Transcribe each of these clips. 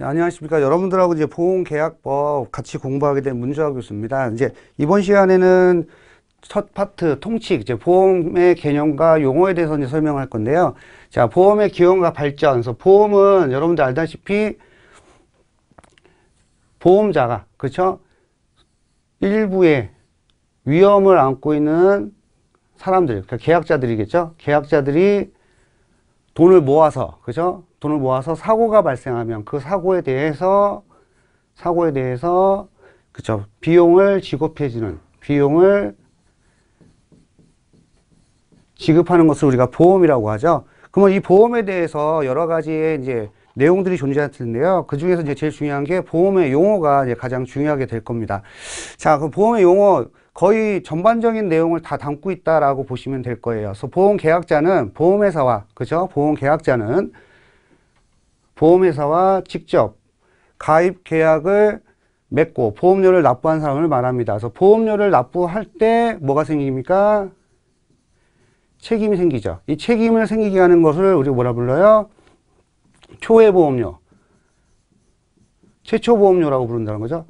예, 안녕하십니까. 여러분들하고 이제 보험계약법 같이 공부하게 된문주하 교수입니다. 이제 이번 시간에는 첫 파트 통칙, 이제 보험의 개념과 용어에 대해서 이제 설명할 건데요. 자, 보험의 기원과 발전. 그래서 보험은 여러분들 알다시피 보험자가 그렇죠? 일부의 위험을 안고 있는 사람들, 그러니까 계약자들이겠죠. 계약자들이 돈을 모아서 그죠? 돈을 모아서 사고가 발생하면 그 사고에 대해서 사고에 대해서 그죠? 비용을 지급해주는 비용을 지급하는 것을 우리가 보험이라고 하죠. 그러면 이 보험에 대해서 여러 가지의 이제 내용들이 존재할 텐데요. 그 중에서 이제 제일 중요한 게 보험의 용어가 이제 가장 중요하게 될 겁니다. 자, 그 보험의 용어 거의 전반적인 내용을 다 담고 있다라고 보시면 될 거예요. 그래서 보험 계약자는 보험회사와 그죠? 보험 계약자는 보험회사와 직접 가입 계약을 맺고 보험료를 납부한 사람을 말합니다. 그래서 보험료를 납부할 때 뭐가 생깁니까? 책임이 생기죠. 이 책임을 생기게 하는 것을 우리 뭐라 불러요? 초회보험료. 최초보험료라고 부른다는 거죠.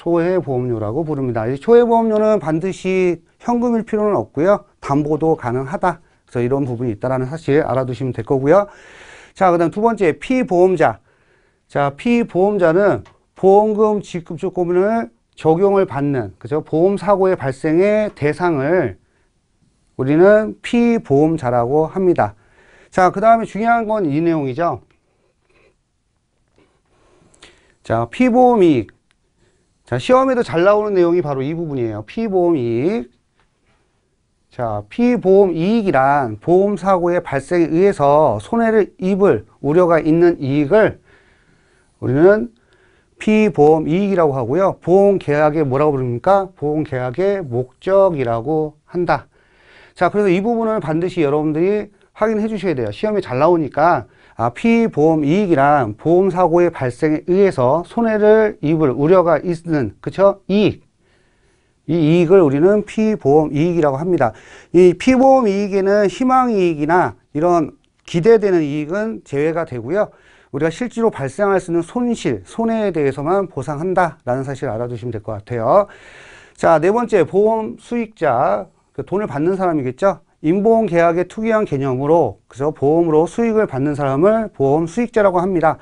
초회보험료라고 부릅니다. 초회보험료는 반드시 현금일 필요는 없고요. 담보도 가능하다. 그래서 이런 부분이 있다는 사실 알아두시면 될 거고요. 자, 그 다음 두 번째 피보험자. 자, 피보험자는 보험금 지급조건을 적용을 받는, 그죠? 보험사고의 발생의 대상을 우리는 피보험자라고 합니다. 자, 그 다음에 중요한 건 이 내용이죠. 자, 피보험이익. 자, 시험에도 잘 나오는 내용이 바로 이 부분이에요. 피보험 이익. 자, 피보험 이익이란 보험 사고의 발생에 의해서 손해를 입을 우려가 있는 이익을 우리는 피보험 이익이라고 하고요. 보험 계약의 뭐라고 부릅니까? 보험 계약의 목적이라고 한다. 자, 그래서 이 부분을 반드시 여러분들이 확인해 주셔야 돼요. 시험에 잘 나오니까 아, 피보험 이익이란 보험 사고의 발생에 의해서 손해를 입을 우려가 있는 그쵸 이익 이 이익을 우리는 피보험 이익이라고 합니다. 이 피보험 이익에는 희망 이익이나 이런 기대되는 이익은 제외가 되고요. 우리가 실제로 발생할 수 있는 손실, 손해에 대해서만 보상한다라는 사실을 알아두시면 될 것 같아요. 자, 네 번째 보험 수익자, 그 돈을 받는 사람이겠죠. 인보험 계약의 특이한 개념으로 그래서 보험으로 수익을 받는 사람을 보험 수익자라고 합니다.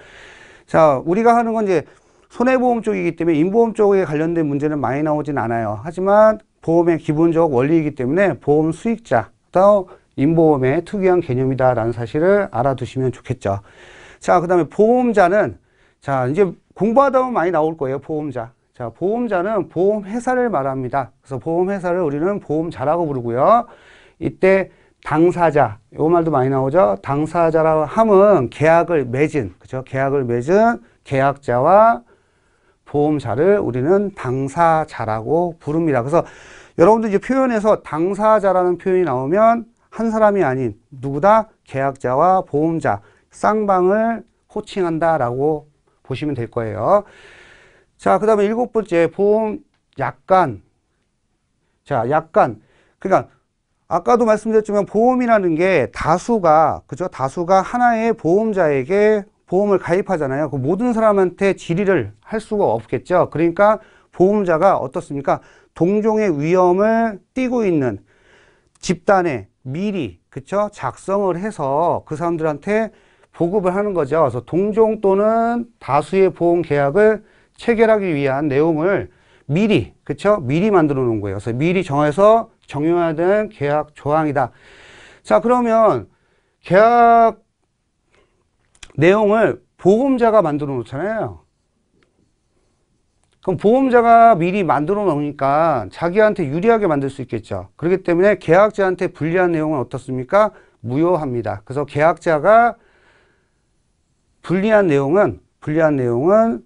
자, 우리가 하는 건 이제 손해보험 쪽이기 때문에 인보험 쪽에 관련된 문제는 많이 나오진 않아요. 하지만 보험의 기본적 원리이기 때문에 보험 수익자, 또 인보험의 특이한 개념이다라는 사실을 알아두시면 좋겠죠. 자, 그 다음에 보험자는 자, 이제 공부하다 보면 많이 나올 거예요. 보험자. 자, 보험자는 보험회사를 말합니다. 그래서 보험회사를 우리는 보험자라고 부르고요. 이때 당사자, 요 말도 많이 나오죠. 당사자라고 함은 계약을 맺은, 그죠? 계약을 맺은 계약자와 보험사를 우리는 당사자라고 부릅니다. 그래서 여러분들 이제 표현에서 당사자라는 표현이 나오면 한 사람이 아닌 누구다 계약자와 보험자 쌍방을 호칭한다라고 보시면 될 거예요. 자, 그 다음에 일곱 번째 보험 약간 자, 약간 그러니까 아까도 말씀드렸지만 보험이라는 게 다수가 그죠 다수가 하나의 보험자에게 보험을 가입하잖아요 그 모든 사람한테 질의를 할 수가 없겠죠 그러니까 보험자가 어떻습니까 동종의 위험을 띠고 있는 집단에 미리 그쵸 작성을 해서 그 사람들한테 보급을 하는 거죠 그래서 동종 또는 다수의 보험 계약을 체결하기 위한 내용을 미리 그쵸 미리 만들어 놓은 거예요 그래서 미리 정해서 정형화된 계약 조항이다. 자 그러면 계약 내용을 보험자가 만들어 놓잖아요. 그럼 보험자가 미리 만들어 놓으니까 자기한테 유리하게 만들 수 있겠죠. 그렇기 때문에 계약자한테 불리한 내용은 어떻습니까? 무효합니다. 그래서 계약자가 불리한 내용은 불리한 내용은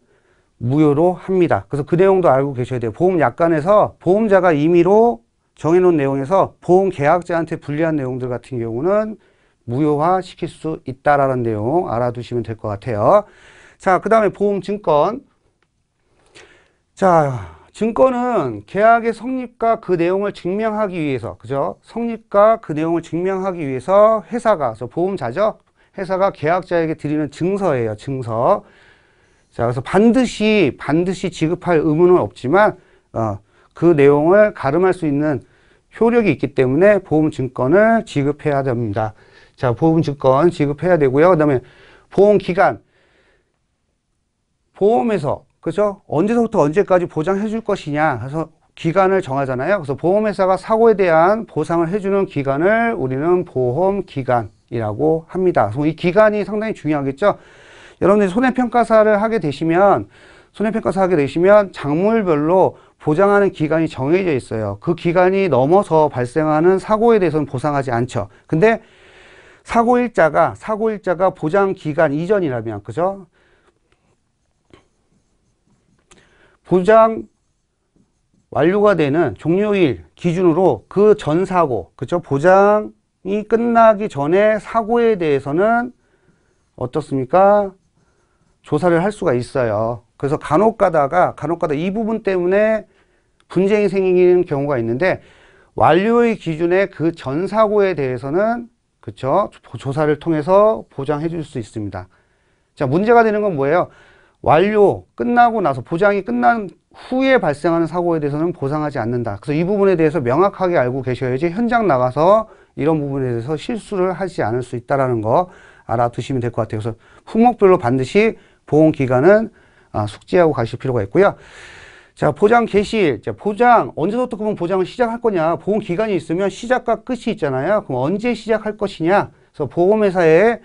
무효로 합니다. 그래서 그 내용도 알고 계셔야 돼요. 보험 약관에서 보험자가 임의로 정해놓은 내용에서 보험 계약자한테 불리한 내용들 같은 경우는 무효화시킬 수 있다라는 내용 알아두시면 될 것 같아요. 자, 그 다음에 보험 증권. 자, 증권은 계약의 성립과 그 내용을 증명하기 위해서, 그죠? 성립과 그 내용을 증명하기 위해서 회사가, 그 보험자죠? 회사가 계약자에게 드리는 증서예요, 증서. 자, 그래서 반드시, 반드시 지급할 의무는 없지만, 어, 그 내용을 가름할 수 있는 효력이 있기 때문에 보험증권을 지급해야 됩니다. 자, 보험증권 지급해야 되고요. 그 다음에 보험기간. 보험에서, 그죠? 언제서부터 언제까지 보장해 줄 것이냐. 그서 기간을 정하잖아요. 그래서 보험회사가 사고에 대한 보상을 해주는 기간을 우리는 보험기간이라고 합니다. 그래서 이 기간이 상당히 중요하겠죠. 여러분들이 손해평가사를 하게 되시면 손해평가사 하게 되시면 작물별로 보장하는 기간이 정해져 있어요. 그 기간이 넘어서 발생하는 사고에 대해서는 보상하지 않죠. 근데 사고일자가 사고일자가 보장 기간 이전이라면 그죠? 보장 완료가 되는 종료일 기준으로 그 전 사고 그죠? 보장이 끝나기 전에 사고에 대해서는 어떻습니까? 조사를 할 수가 있어요. 그래서 간혹 가다가 간혹 가다 이 부분 때문에 분쟁이 생기는 경우가 있는데 완료의 기준에그 전 사고에 대해서는 그쵸 조사를 통해서 보장해 줄 수 있습니다. 자 문제가 되는 건 뭐예요? 완료 끝나고 나서 보장이 끝난 후에 발생하는 사고에 대해서는 보상하지 않는다. 그래서 이 부분에 대해서 명확하게 알고 계셔야지 현장 나가서 이런 부분에 대해서 실수를 하지 않을 수 있다라는 거 알아두시면 될 것 같아요. 그래서 품목별로 반드시 보험 기간은 아, 숙지하고 가실 필요가 있고요. 자, 보장 개시. 자, 보장. 언제부터 그럼 보장을 시작할 거냐? 보험 기간이 있으면 시작과 끝이 있잖아요. 그럼 언제 시작할 것이냐? 그래서 보험회사의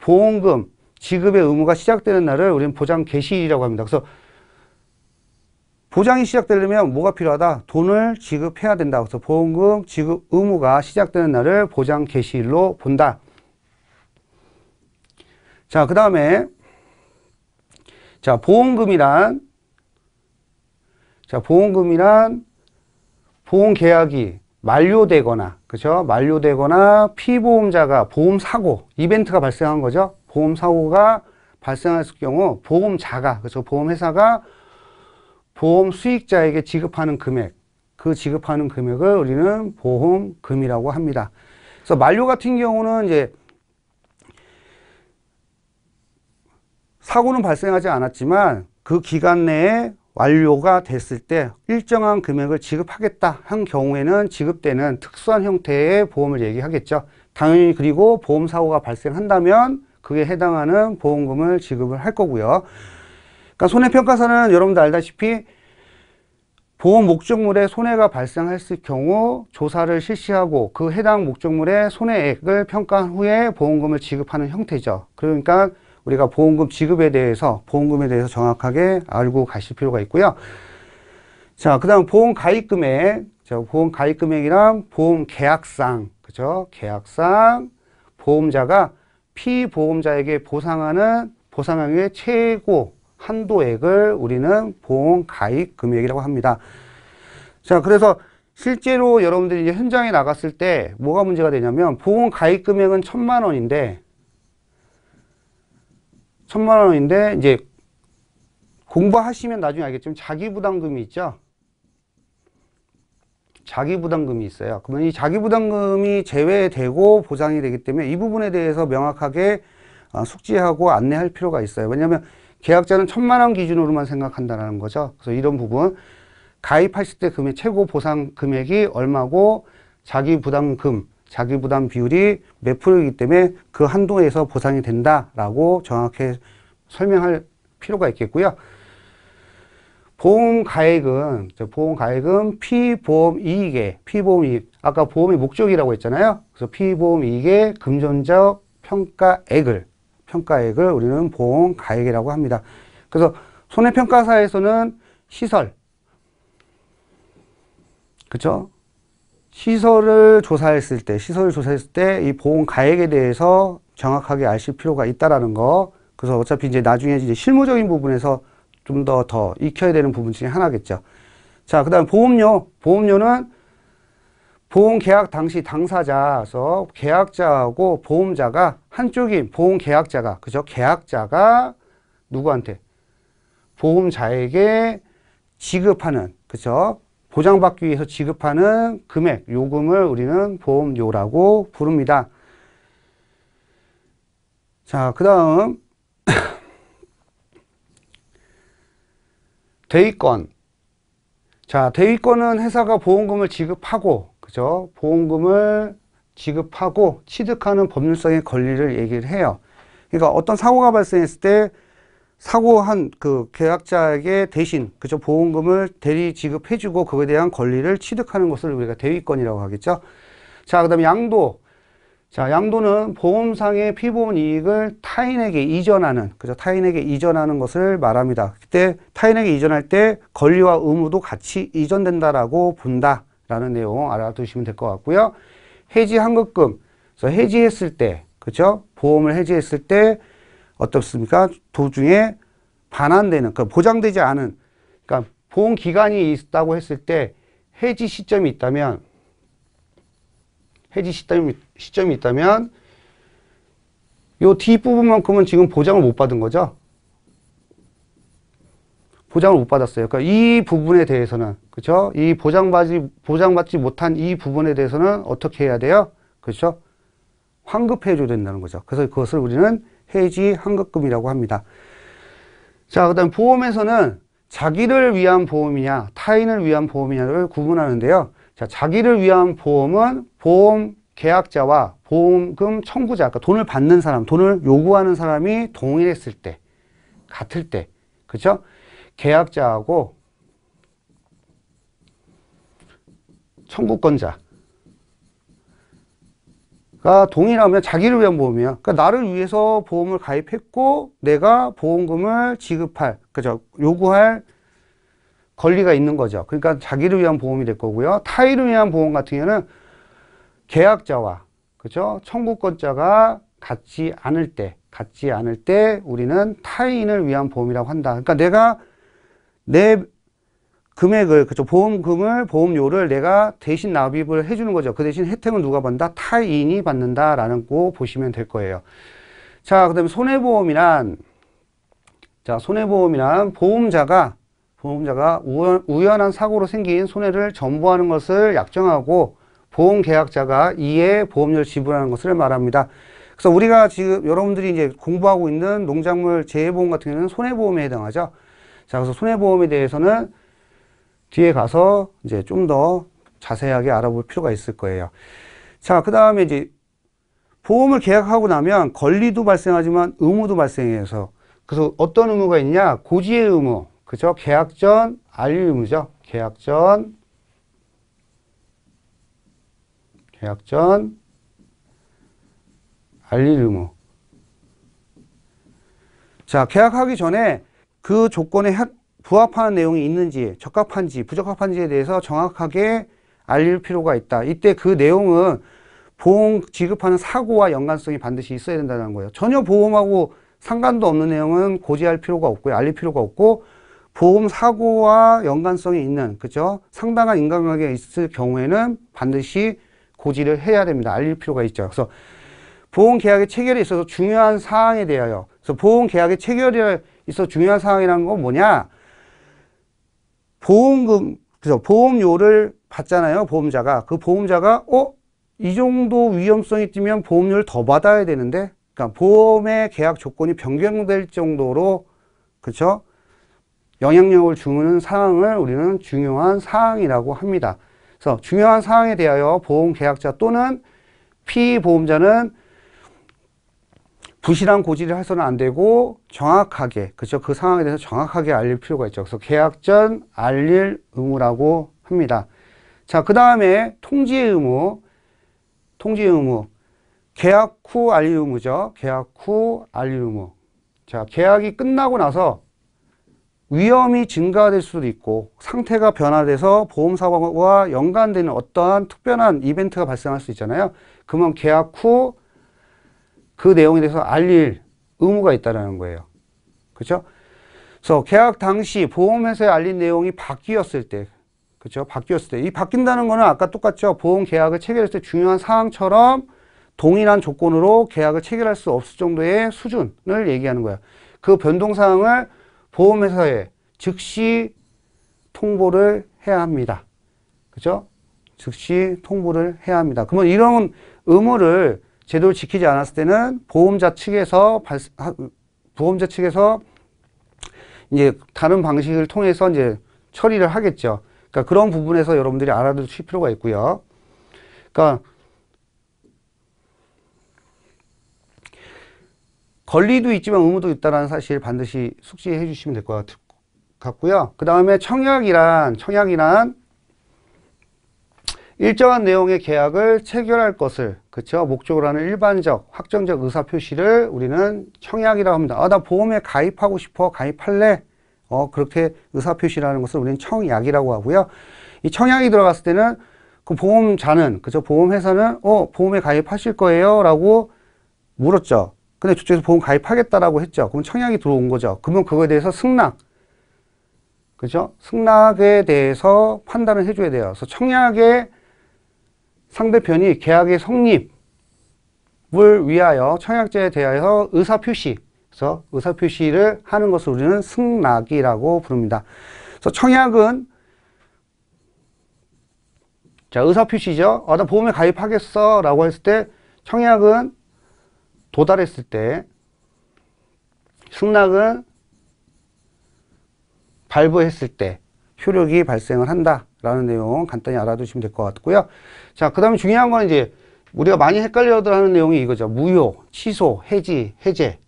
보험금 지급의 의무가 시작되는 날을 우리는 보장 개시일이라고 합니다. 그래서 보장이 시작되려면 뭐가 필요하다? 돈을 지급해야 된다. 그래서 보험금 지급 의무가 시작되는 날을 보장 개시일로 본다. 자, 그 다음에 자, 보험금이란 자, 보험금이란 보험 계약이 만료되거나, 그죠? 만료되거나 피보험자가 보험 사고, 이벤트가 발생한 거죠? 보험 사고가 발생했을 경우 보험자가, 그죠? 보험회사가 보험 수익자에게 지급하는 금액, 그 지급하는 금액을 우리는 보험금이라고 합니다. 그래서 만료 같은 경우는 이제 사고는 발생하지 않았지만 그 기간 내에 완료가 됐을 때 일정한 금액을 지급하겠다 한 경우에는 지급되는 특수한 형태의 보험을 얘기하겠죠. 당연히 그리고 보험 사고가 발생한다면 그에 해당하는 보험금을 지급을 할 거고요. 그러니까 손해평가사는 여러분들 알다시피 보험 목적물에 손해가 발생했을 경우 조사를 실시하고 그 해당 목적물의 손해액을 평가한 후에 보험금을 지급하는 형태죠. 그러니까 우리가 보험금 지급에 대해서 보험금에 대해서 정확하게 알고 가실 필요가 있고요. 자, 그다음 보험 가입 금액. 자, 보험 가입 금액이랑 보험 계약상. 그죠? 계약상 보험자가 피보험자에게 보상하는 보상액의 최고 한도액을 우리는 보험 가입 금액이라고 합니다. 자, 그래서 실제로 여러분들이 이제 현장에 나갔을 때 뭐가 문제가 되냐면 보험 가입 금액은 천만 원인데 천만 원인데 이제 공부하시면 나중에 알겠지만 자기부담금이 있죠. 자기부담금이 있어요. 그러면 이 자기부담금이 제외되고 보장이 되기 때문에 이 부분에 대해서 명확하게 어, 숙지하고 안내할 필요가 있어요. 왜냐하면 계약자는 천만 원 기준으로만 생각한다는 거죠. 그래서 이런 부분 가입하실 때 금액 최고 보상 금액이 얼마고 자기부담금 자기부담 비율이 몇 프로이기 때문에 그 한도에서 보상이 된다라고 정확히 설명할 필요가 있겠고요. 보험 가액은 보험 가액은 피보험 이익의 피보험 이익 아까 보험의 목적이라고 했잖아요. 그래서 피보험 이익의 금전적 평가액을 평가액을 우리는 보험 가액이라고 합니다. 그래서 손해평가사에서는 시설 그렇죠? 시설을 조사했을 때, 시설을 조사했을 때 이 보험 가액에 대해서 정확하게 아실 필요가 있다라는 거. 그래서 어차피 이제 나중에 이제 실무적인 부분에서 좀 더더 더 익혀야 되는 부분 중에 하나겠죠. 자, 그다음 보험료. 보험료는 보험 계약 당시 당사자서 계약자하고 보험자가 한쪽인 보험 계약자가 그죠? 계약자가 누구한테 보험자에게 지급하는 그죠? 보장받기 위해서 지급하는 금액, 요금을 우리는 보험료라고 부릅니다. 자, 그 다음 대위권 자, 대위권은 회사가 보험금을 지급하고 그죠? 보험금을 지급하고 취득하는 법률상의 권리를 얘기를 해요. 그러니까 어떤 사고가 발생했을 때 사고한 그 계약자에게 대신 그죠 보험금을 대리 지급해주고 그거에 대한 권리를 취득하는 것을 우리가 대위권이라고 하겠죠. 자, 그다음에 양도. 자, 양도는 보험상의 피보험 이익을 타인에게 이전하는 그죠 타인에게 이전하는 것을 말합니다. 그때 타인에게 이전할 때 권리와 의무도 같이 이전된다라고 본다라는 내용 알아두시면 될 것 같고요. 해지 환급금. 그래서 해지했을 때 그죠 보험을 해지했을 때 어떻습니까? 도중에 반환되는, 그 보장되지 않은, 그러니까 보험 기간이 있다고 했을 때 해지 시점이 있다면, 해지 시점이, 시점이 있다면, 요 뒷부분만큼은 지금 보장을 못 받은 거죠. 보장을 못 받았어요. 그러니까 이 부분에 대해서는 그쵸이 그렇죠? 보장받지 보장받지 못한 이 부분에 대해서는 어떻게 해야 돼요? 그쵸 그렇죠? 환급해 줘야 된다는 거죠. 그래서 그것을 우리는 해지 환급금이라고 합니다. 자, 그 다음 보험에서는 자기를 위한 보험이냐 타인을 위한 보험이냐를 구분하는데요. 자, 자기를 위한 보험은 보험 계약자와 보험금 청구자, 그러니까 돈을 받는 사람, 돈을 요구하는 사람이 동일했을 때, 같을 때, 그렇 계약자하고 청구권자 가 동일하면 자기를 위한 보험이야. 그러니까 나를 위해서 보험을 가입했고 내가 보험금을 지급할, 그죠? 요구할 권리가 있는 거죠. 그러니까 자기를 위한 보험이 될 거고요. 타인을 위한 보험 같은 경우는 계약자와 그죠? 청구권자가 같지 않을 때, 같지 않을 때 우리는 타인을 위한 보험이라고 한다. 그러니까 내가 내 금액을 그쵸 보험금을 보험료를 내가 대신 납입을 해주는 거죠 그 대신 혜택은 누가 받는다 타인이 받는다라는 거 보시면 될 거예요 자 그다음에 손해보험이란 자 손해보험이란 보험자가 보험자가 우연, 우연한 사고로 생긴 손해를 전부하는 것을 약정하고 보험계약자가 이에 보험료를 지불하는 것을 말합니다. 그래서 우리가 지금 여러분들이 이제 공부하고 있는 농작물 재해보험 같은 경우는 손해보험에 해당하죠. 자, 그래서 손해보험에 대해서는 뒤에 가서 이제 좀 더 자세하게 알아볼 필요가 있을 거예요. 자, 그 다음에 이제 보험을 계약하고 나면 권리도 발생하지만 의무도 발생해서 그래서 어떤 의무가 있냐? 고지의 의무. 그죠? 계약 전 알류 의무죠. 계약 전 계약 전 알릴 의무. 자, 계약하기 전에 그 조건에 부합하는 내용이 있는지 적합한지 부적합한지에 대해서 정확하게 알릴 필요가 있다. 이때 그 내용은 보험 지급하는 사고와 연관성이 반드시 있어야 된다는 거예요. 전혀 보험하고 상관도 없는 내용은 고지할 필요가 없고요. 알릴 필요가 없고 보험 사고와 연관성이 있는 그죠? 상당한 인간관계가 있을 경우에는 반드시 고지를 해야 됩니다. 알릴 필요가 있죠. 그래서 보험 계약의 체결에 있어서 중요한 사항에 대하여 그래서 보험 계약의 체결에 있어 서 중요한 사항이라는 건 뭐냐? 보험금 그래 보험료를 받잖아요 보험자가 그 보험자가 어? 이 정도 위험성이 뛰면 보험료를 더 받아야 되는데 그러니까 보험의 계약 조건이 변경될 정도로 그렇죠 영향력을 주는 사항을 우리는 중요한 사항이라고 합니다 그래서 중요한 사항에 대하여 보험 계약자 또는 피보험자는 부실한 고지를 해서는 안 되고 정확하게 그죠 그 상황에 대해서 정확하게 알릴 필요가 있죠. 그래서 계약 전 알릴 의무라고 합니다. 자, 그 다음에 통지 의무, 통지 의무, 계약 후 알릴 의무죠. 계약 후 알릴 의무. 자, 계약이 끝나고 나서 위험이 증가될 수도 있고 상태가 변화돼서 보험사고와 연관되는 어떠한 특별한 이벤트가 발생할 수 있잖아요. 그러면 계약 후그 내용에 대해서 알릴 의무가 있다는 거예요. 그렇죠? 그래서 계약 당시 보험회사에 알린 내용이 바뀌었을 때 그렇죠? 바뀌었을 때. 이 바뀐다는 거는 아까 똑같죠? 보험 계약을 체결했을 때 중요한 사항처럼 동일한 조건으로 계약을 체결할 수 없을 정도의 수준을 얘기하는 거야. 그 변동 사항을 보험회사에 즉시 통보를 해야 합니다. 그죠? 즉시 통보를 해야 합니다. 그러면 이런 의무를 제도를 지키지 않았을 때는 보험자 측에서 발 보험자 측에서 이제 다른 방식을 통해서 이제 처리를 하겠죠. 그러니까 그런 부분에서 여러분들이 알아두실 필요가 있고요. 그러니까 권리도 있지만 의무도 있다는 사실 반드시 숙지해 주시면 될 것 같고요. 그 다음에 청약이란 청약이란 일정한 내용의 계약을 체결할 것을 그쵸 목적으로 하는 일반적 확정적 의사 표시를 우리는 청약이라고 합니다. 아 나 보험에 가입하고 싶어 가입할래. 어 그렇게 의사 표시라는 것을 우리는 청약이라고 하고요. 이 청약이 들어갔을 때는 그 보험자는 그죠 보험회사는 어 보험에 가입하실 거예요라고 물었죠. 근데 저쪽에서 보험 가입하겠다라고 했죠. 그럼 청약이 들어온 거죠. 그러면 그거에 대해서 승낙 그죠 승낙에 대해서 판단을 해줘야 돼요. 그래서 청약에 상대편이 계약의 성립을 위하여 청약자에 대하여 의사표시, 그래서 의사표시를 하는 것을 우리는 승낙이라고 부릅니다. 그래서 청약은 자 의사표시죠. 어, 나 보험에 가입하겠어 라고 했을 때 청약은 도달했을 때 승낙은 발부했을 때 효력이 발생을 한다. 라는 내용 간단히 알아두시면 될 것 같고요. 자, 그 다음에 중요한 건 이제 우리가 많이 헷갈려 하는 내용이 이거죠. 무효, 취소, 해지, 해제.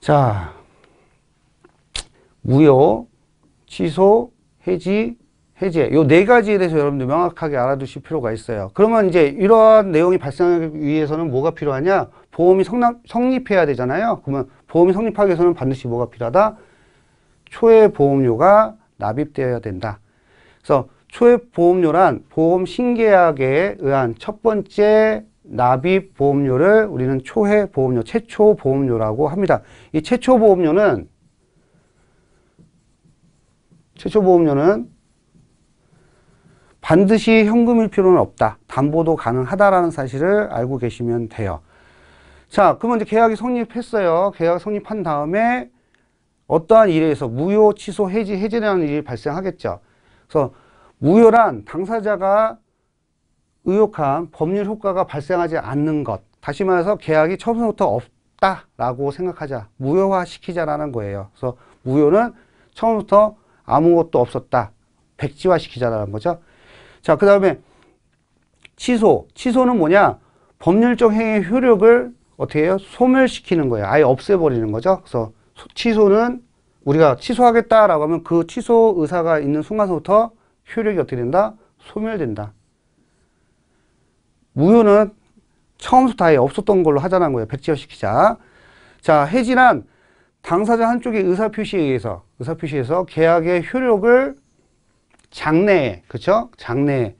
자, 무효, 취소, 해지, 해제. 요 네 가지에 대해서 여러분들 명확하게 알아두실 필요가 있어요. 그러면 이제 이러한 내용이 발생하기 위해서는 뭐가 필요하냐? 보험이 성납, 성립해야 되잖아요. 그러면 보험이 성립하기 위해서는 반드시 뭐가 필요하다? 초회 보험료가 납입되어야 된다. 그래서 초회보험료란 보험신계약에 의한 첫 번째 납입 보험료를 우리는 초회 보험료, 최초 보험료라고 합니다. 이 최초 보험료는 최초 보험료는 반드시 현금일 필요는 없다. 담보도 가능하다라는 사실을 알고 계시면 돼요. 자, 그러면 이제 계약이 성립했어요. 계약 성립한 다음에 어떠한 일에서 의해 무효, 취소, 해지, 해제라는 일이 발생하겠죠. 그래서 무효란 당사자가 의혹한 법률 효과가 발생하지 않는 것. 다시 말해서 계약이 처음부터 없다라고 생각하자. 무효화시키자라는 거예요. 그래서 무효는 처음부터 아무것도 없었다. 백지화시키자라는 거죠. 자, 그 다음에 취소. 취소는 뭐냐? 법률적 행위의 효력을 어떻게 해요? 소멸시키는 거예요. 아예 없애버리는 거죠. 그래서 취소는 우리가 취소하겠다라고 하면 그 취소 의사가 있는 순간서부터 효력이 어떻게 된다? 소멸된다. 무효는 처음부터 아예 없었던 걸로 하자는 거예요. 백지화시키자. 자, 해지란 당사자 한쪽의 의사표시에 의해서 의사표시에서 계약의 효력을 장래에, 그쵸? 장래에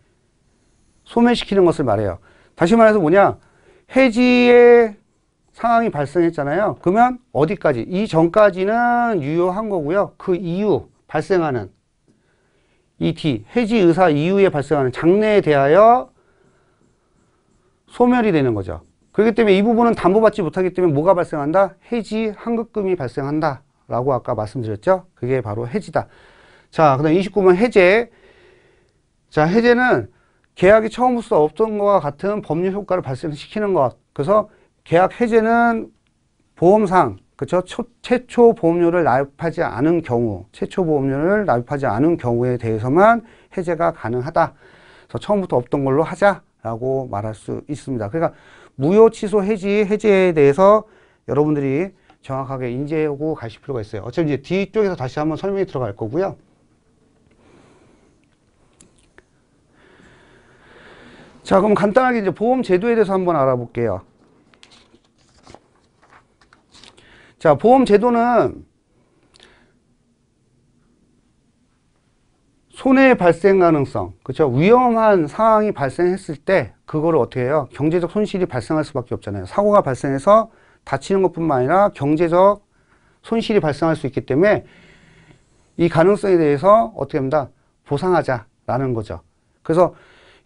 소멸시키는 것을 말해요. 다시 말해서 뭐냐? 해지의 상황이 발생했잖아요. 그러면 어디까지? 이 전까지는 유효한 거고요. 그 이후 발생하는 ET, 해지 의사 이후에 발생하는 장래에 대하여 소멸이 되는 거죠. 그렇기 때문에 이 부분은 담보받지 못하기 때문에 뭐가 발생한다? 해지 환급금이 발생한다. 라고 아까 말씀드렸죠. 그게 바로 해지다. 자, 그 다음 29번 해제. 자, 해제는 계약이 처음부터 없던 것과 같은 법률 효과를 발생시키는 것. 그래서 계약 해제는 보험상 그렇죠? 최초 보험료를 납입하지 않은 경우, 최초 보험료를 납입하지 않은 경우에 대해서만 해제가 가능하다. 그래서 처음부터 없던 걸로 하자라고 말할 수 있습니다. 그러니까 무효 취소 해지 해제에 대해서 여러분들이 정확하게 인지하고 가실 필요가 있어요. 어차피 이제 뒤쪽에서 다시 한번 설명이 들어갈 거고요. 자, 그럼 간단하게 이제 보험 제도에 대해서 한번 알아볼게요. 자, 보험 제도는 손해 발생 가능성, 그렇죠? 위험한 상황이 발생했을 때 그거를 어떻게 해요? 경제적 손실이 발생할 수밖에 없잖아요. 사고가 발생해서 다치는 것뿐만 아니라 경제적 손실이 발생할 수 있기 때문에 이 가능성에 대해서 어떻게 합니다? 보상하자라는 거죠. 그래서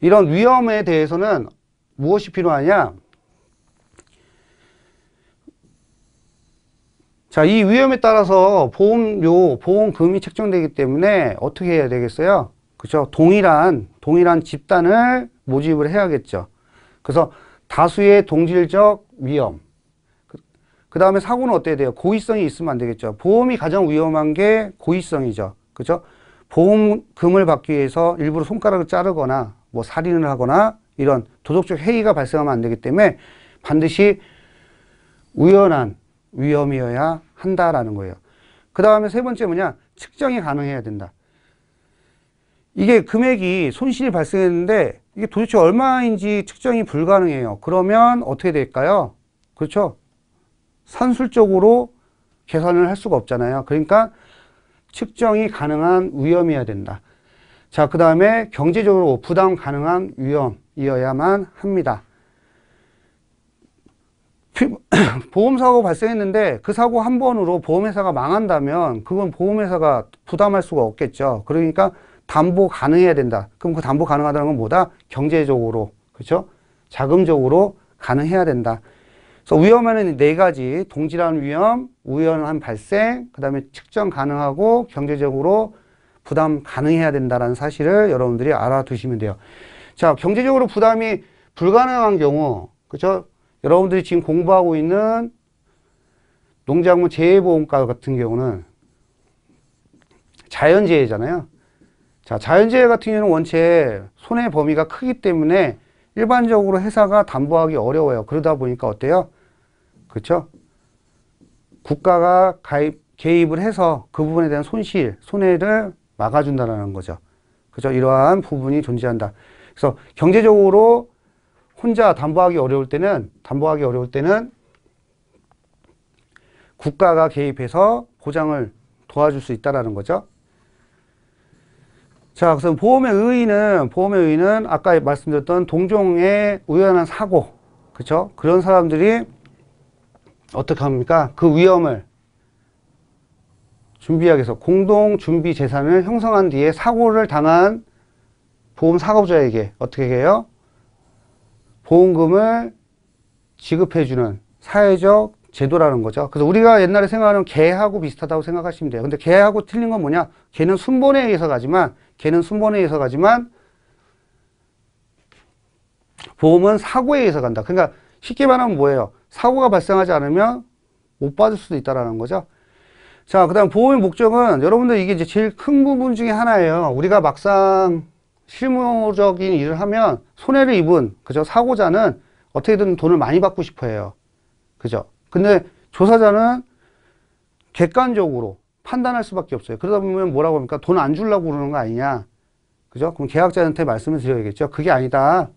이런 위험에 대해서는 무엇이 필요하냐? 자, 이 위험에 따라서 보험료, 보험금이 책정되기 때문에 어떻게 해야 되겠어요? 그죠? 동일한, 동일한 집단을 모집을 해야겠죠. 그래서 다수의 동질적 위험. 그, 다음에 사고는 어때야 돼요? 고의성이 있으면 안 되겠죠. 보험이 가장 위험한 게 고의성이죠. 그죠? 보험금을 받기 위해서 일부러 손가락을 자르거나 뭐 살인을 하거나 이런 도덕적 해이가 발생하면 안 되기 때문에 반드시 우연한 위험이어야 한다라는 거예요. 그 다음에 세 번째 뭐냐? 측정이 가능해야 된다. 이게 금액이 손실이 발생했는데 이게 도대체 얼마인지 측정이 불가능해요. 그러면 어떻게 될까요? 그렇죠? 산술적으로 계산을 할 수가 없잖아요. 그러니까 측정이 가능한 위험이어야 된다. 자, 그 다음에 경제적으로 부담 가능한 위험이어야만 합니다. 보험사고 발생했는데 그 사고 한 번으로 보험회사가 망한다면 그건 보험회사가 부담할 수가 없겠죠. 그러니까 담보 가능해야 된다. 그럼 그 담보 가능하다는 건 뭐다? 경제적으로, 그렇죠? 자금적으로 가능해야 된다. 그래서 위험에는 네 가지, 동질한 위험, 우연한 발생, 그 다음에 측정 가능하고 경제적으로 부담 가능해야 된다는 사실을 여러분들이 알아두시면 돼요. 자, 경제적으로 부담이 불가능한 경우, 그렇죠? 여러분들이 지금 공부하고 있는 농작물 재해보험가 같은 경우는 자연재해잖아요. 자, 자연재해 같은 경우는 원체 손해 범위가 크기 때문에 일반적으로 회사가 담보하기 어려워요. 그러다 보니까 어때요? 그렇죠? 국가가 가입, 개입을 해서 그 부분에 대한 손실, 손해를 막아준다는 거죠. 그죠? 이러한 부분이 존재한다. 그래서 경제적으로 혼자 담보하기 어려울 때는 담보하기 어려울 때는 국가가 개입해서 보장을 도와줄 수 있다라는 거죠. 자, 그래서 보험의 의의는 보험의 의의는 아까 말씀드렸던 동종의 우연한 사고, 그렇죠? 그런 사람들이 어떻게 합니까? 그 위험을 준비하기 위해서 공동 준비 재산을 형성한 뒤에 사고를 당한 보험 사고자에게 어떻게 해요? 보험금을 지급해주는 사회적 제도라는 거죠. 그래서 우리가 옛날에 생각하는 개하고 비슷하다고 생각하시면 돼요. 근데 개하고 틀린 건 뭐냐? 개는 순번에 의해서 가지만, 개는 순번에 의해서 가지만, 보험은 사고에 의해서 간다. 그러니까 쉽게 말하면 뭐예요? 사고가 발생하지 않으면 못 받을 수도 있다라는 거죠. 자, 그 다음 보험의 목적은 여러분들 이게 이제 제일 큰 부분 중에 하나예요. 우리가 막상 실무적인 일을 하면 손해를 입은 그죠 사고자는 어떻게든 돈을 많이 받고 싶어 해요 그죠 근데 조사자는 객관적으로 판단할 수밖에 없어요 그러다 보면 뭐라고 합니까 돈 안 주려고 그러는 거 아니냐 그죠 그럼 계약자한테 말씀을 드려야겠죠 그게 아니다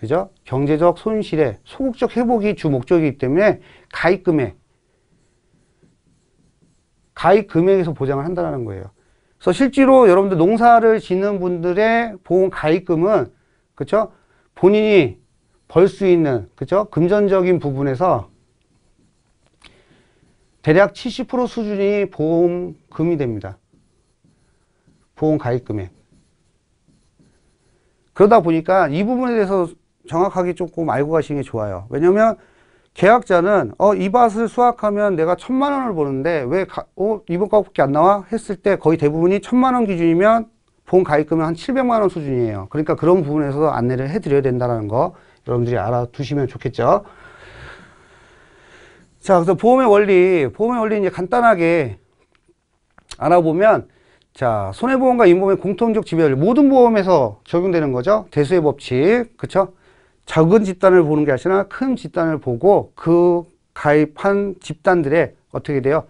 그죠 경제적 손실에 소극적 회복이 주 목적이기 때문에 가입금액 가입 금액에서 보장을 한다는 거예요 그래서 실제로 여러분들 농사를 짓는 분들의 보험 가입금은 그렇 본인이 벌 수 있는 그렇 금전적인 부분에서 대략 70% 수준이 보험금이 됩니다. 보험 가입금에 그러다 보니까 이 부분에 대해서 정확하게 조금 알고 가시는 게 좋아요. 왜냐면 계약자는 어, 이 밭을 수확하면 내가 천만 원을 보는데왜 가, 어, 이번 가격밖에 안 나와? 했을 때 거의 대부분이 천만 원 기준이면 본 가입금은 한 700만 원 수준이에요. 그러니까 그런 부분에서 안내를 해드려야 된다는 거 여러분들이 알아두시면 좋겠죠. 자, 그래서 보험의 원리, 보험의 원리 이제 간단하게 알아보면 자, 손해보험과 인보험의 공통적 지배율, 모든 보험에서 적용되는 거죠. 대수의 법칙, 그쵸? 작은 집단을 보는 게 아니라 큰 집단을 보고 그 가입한 집단들의 어떻게 돼요?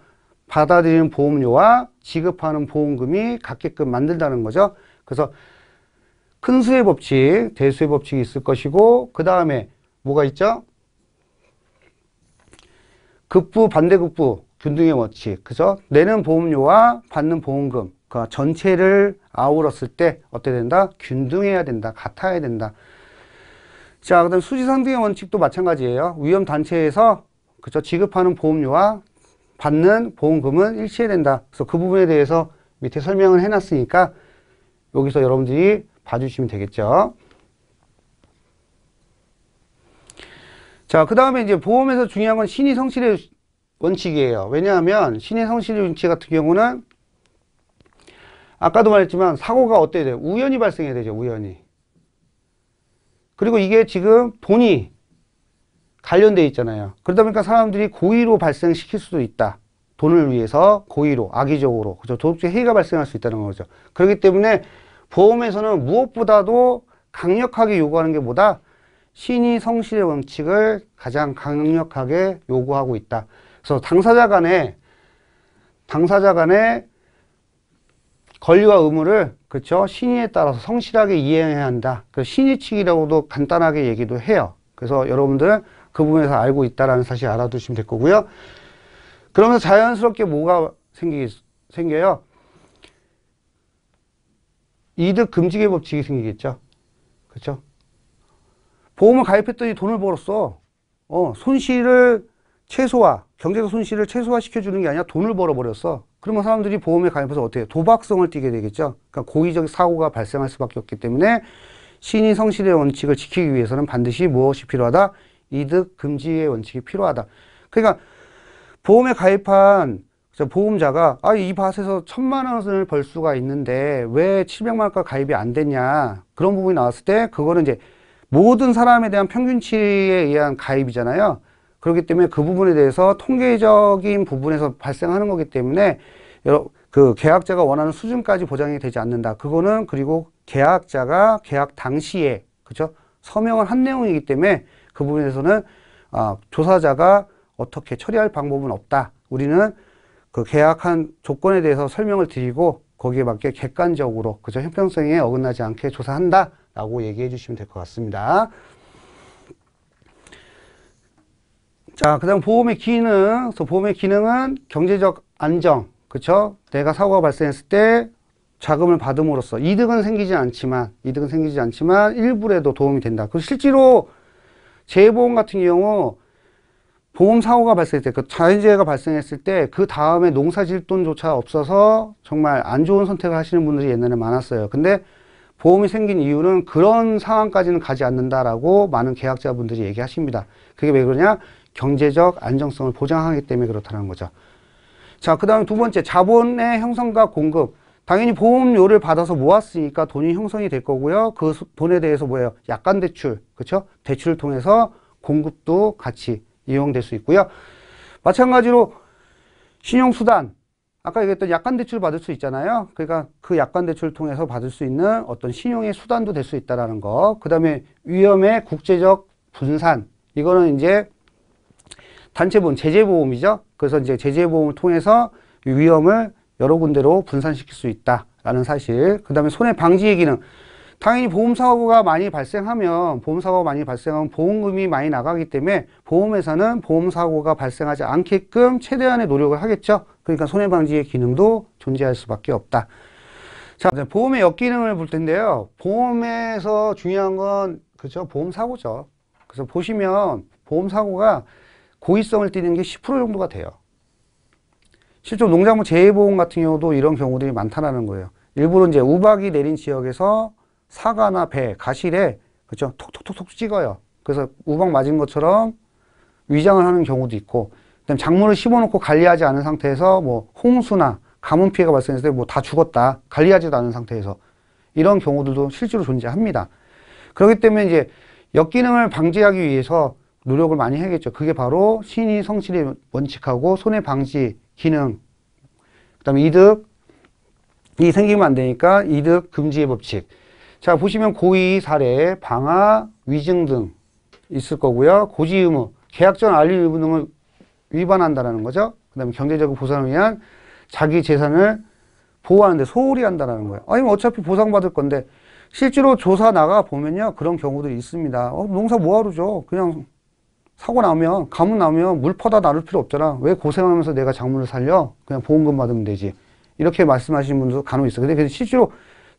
받아들이는 보험료와 지급하는 보험금이 같게끔 만든다는 거죠. 그래서 큰 수의 법칙, 대수의 법칙이 있을 것이고 그 다음에 뭐가 있죠? 극부반대극부 균등의 원칙, 그래서 내는 보험료와 받는 보험금, 그 전체를 아우렀을 때 어떻게 된다? 균등해야 된다, 같아야 된다. 자, 그다음 수지 상등의 원칙도 마찬가지예요. 위험 단체에서 그쵸 지급하는 보험료와 받는 보험금은 일치해야 된다. 그래서 그 부분에 대해서 밑에 설명을 해놨으니까 여기서 여러분들이 봐주시면 되겠죠. 자, 그 다음에 이제 보험에서 중요한 건 신의 성실의 원칙이에요. 왜냐하면 신의 성실의 원칙 같은 경우는 아까도 말했지만 사고가 어때야 돼요? 우연히 발생해야 되죠, 우연히. 그리고 이게 지금 돈이 관련돼 있잖아요. 그러다 보니까 사람들이 고의로 발생시킬 수도 있다. 돈을 위해서 고의로, 악의적으로, 그죠? 도덕적 해이가 발생할 수 있다는 거죠. 그렇기 때문에 보험에서는 무엇보다도 강력하게 요구하는 게 뭐다? 신의 성실의 원칙을 가장 강력하게 요구하고 있다. 그래서 당사자 간에 당사자 간에 권리와 의무를 그렇죠 신의에 따라서 성실하게 이행해야 한다. 그 신의 측이라고도 간단하게 얘기도 해요. 그래서 여러분들은 그 부분에서 알고 있다라는 사실 알아두시면 될 거고요. 그러면 서 자연스럽게 뭐가 생기, 생겨요? 이득 금지계 법칙이 생기겠죠. 그렇죠? 보험을 가입했더니 돈을 벌었어. 어, 손실을 최소화, 경제적 손실을 최소화시켜주는 게 아니라 돈을 벌어버렸어. 그러면 사람들이 보험에 가입해서 어떻게 해요? 도박성을 띠게 되겠죠. 그러니까 고의적 인 사고가 발생할 수밖에 없기 때문에 신의 성실의 원칙을 지키기 위해서는 반드시 무엇이 필요하다? 이득 금지의 원칙이 필요하다. 그러니까 보험에 가입한 보험자가 아, 이 밭에서 천만 원을 벌 수가 있는데 왜 700만 원까지 가입이 안 됐냐 그런 부분이 나왔을 때 그거는 이제 모든 사람에 대한 평균치에 의한 가입이잖아요. 그렇기 때문에 그 부분에 대해서 통계적인 부분에서 발생하는 거기 때문에 여러 그 계약자가 원하는 수준까지 보장이 되지 않는다. 그거는 그리고 계약자가 계약 당시에 그죠 서명을 한 내용이기 때문에 그 부분에서는 아, 조사자가 어떻게 처리할 방법은 없다. 우리는 그 계약한 조건에 대해서 설명을 드리고 거기에 맞게 객관적으로 그저 형평성에 어긋나지 않게 조사한다라고 얘기해 주시면 될 것 같습니다. 자, 그 다음 보험의 기능. 그래서 보험의 기능은 경제적 안정. 그쵸? 내가 사고가 발생했을 때 자금을 받음으로써 이득은 생기지 않지만, 이득은 생기지 않지만 일부라도 도움이 된다. 그리고 실제로 재보험 같은 경우 보험 사고가 발생했을 때, 그 자연재해가 발생했을 때 그 다음에 농사 질 돈조차 없어서 정말 안 좋은 선택을 하시는 분들이 옛날에 많았어요. 근데 보험이 생긴 이유는 그런 상황까지는 가지 않는다라고 많은 계약자분들이 얘기하십니다. 그게 왜 그러냐? 경제적 안정성을 보장하기 때문에 그렇다는 거죠. 자, 그 다음에 두 번째, 자본의 형성과 공급. 당연히 보험료를 받아서 모았으니까 돈이 형성이 될 거고요. 그 돈에 대해서 뭐예요? 약간 대출, 그렇죠? 대출을 통해서 공급도 같이 이용될 수 있고요. 마찬가지로 신용수단, 아까 얘기했던 약관 대출 받을 수 있잖아요. 그러니까 그 약관 대출을 통해서 받을 수 있는 어떤 신용의 수단도 될 수 있다라는 거. 그 다음에 위험의 국제적 분산. 이거는 이제 단체보험, 제재보험이죠. 그래서 이제 제재보험을 통해서 위험을 여러 군데로 분산시킬 수 있다라는 사실. 그 다음에 손해방지의 기능. 당연히 보험사고가 많이 발생하면 보험사고가 많이 발생하면 보험금이 많이 나가기 때문에 보험회사는 보험사고가 발생하지 않게끔 최대한의 노력을 하겠죠. 그러니까 손해방지의 기능도 존재할 수밖에 없다. 자, 보험의 역기능을 볼 텐데요. 보험에서 중요한 건 그렇죠. 보험사고죠. 그래서 보시면 보험사고가 고의성을 띠는 게 10% 정도가 돼요. 실제로 농작물 재해보험 같은 경우도 이런 경우들이 많다라는 거예요. 일부러 이제 우박이 내린 지역에서 사과나 배, 가실에 그렇죠? 톡톡톡톡 찍어요. 그래서 우박 맞은 것처럼 위장을 하는 경우도 있고 그다음 작물을 심어놓고 관리하지 않은 상태에서 뭐 홍수나 가뭄 피해가 발생했을 때 뭐 다 죽었다. 관리하지도 않은 상태에서 이런 경우들도 실제로 존재합니다. 그렇기 때문에 이제 역기능을 방지하기 위해서 노력을 많이 해야겠죠. 그게 바로 신의 성실의 원칙하고 손해 방지 기능, 그다음에 이득이 생기면 안 되니까 이득 금지의 법칙. 자 보시면 고의 사례 방화 위증 등 있을 거고요. 고지 의무 계약 전 알림 의무 등을 위반한다라는 거죠. 그다음에 경제적 보상을 위한 자기 재산을 보호하는데 소홀히 한다는 거예요. 아니면 뭐 어차피 보상받을 건데 실제로 조사 나가 보면요 그런 경우들이 있습니다. 어, 농사 뭐하러 줘? 그냥 사고 나면 가문 나면 물 퍼다 나를 필요 없잖아 왜 고생하면서 내가 작물을 살려 그냥 보험금 받으면 되지 이렇게 말씀하시는 분도 간혹 있어 근데 실제로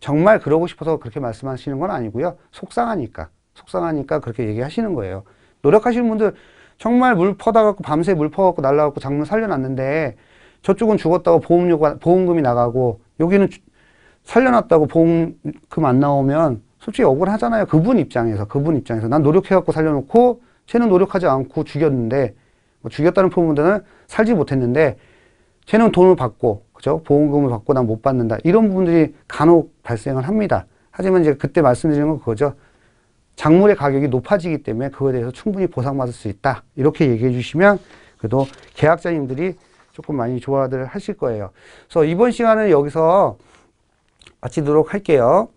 정말 그러고 싶어서 그렇게 말씀하시는 건 아니고요 속상하니까 속상하니까 그렇게 얘기하시는 거예요 노력하시는 분들 정말 물 퍼다갖고 밤새 물 퍼갖고 날라갖고 작물 살려놨는데 저쪽은 죽었다고 보험료가 보험금이 나가고 여기는 살려놨다고 보험금 안 나오면 솔직히 억울하잖아요 그분 입장에서 그분 입장에서 난 노력해갖고 살려놓고 쟤는 노력하지 않고 죽였는데 뭐 죽였다는 부분들은 살지 못했는데 쟤는 돈을 받고 그죠 보험금을 받고 난 못 받는다 이런 부분들이 간혹 발생을 합니다 하지만 이제 그때 말씀드리는 건 그거죠 작물의 가격이 높아지기 때문에 그거에 대해서 충분히 보상받을 수 있다 이렇게 얘기해 주시면 그래도 계약자님들이 조금 많이 좋아들 하실 거예요 그래서 이번 시간은 여기서 마치도록 할게요